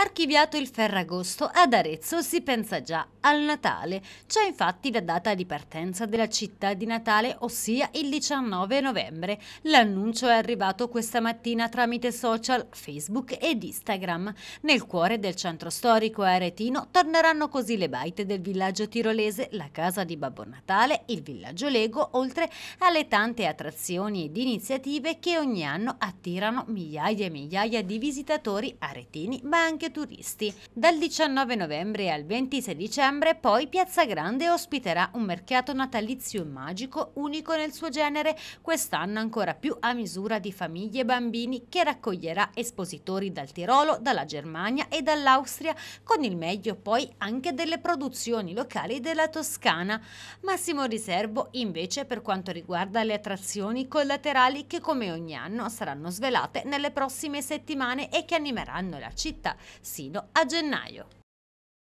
Archiviato il Ferragosto, ad Arezzo si pensa già al Natale. C'è infatti la data di partenza della città di Natale, ossia il 19 novembre. L'annuncio è arrivato questa mattina tramite social, Facebook ed Instagram. Nel cuore del centro storico aretino torneranno così le baite del villaggio tirolese, la casa di Babbo Natale, il villaggio Lego, oltre alle tante attrazioni ed iniziative che ogni anno attirano migliaia e migliaia di visitatori aretini, ma anche anche turisti. Dal 19 novembre al 26 dicembre poi Piazza Grande ospiterà un mercato natalizio magico unico nel suo genere, quest'anno ancora più a misura di famiglie e bambini che raccoglierà espositori dal Tirolo, dalla Germania e dall'Austria, con il meglio poi anche delle produzioni locali della Toscana. Massimo riservo invece per quanto riguarda le attrazioni collaterali che come ogni anno saranno svelate nelle prossime settimane e che animeranno la città sino a gennaio.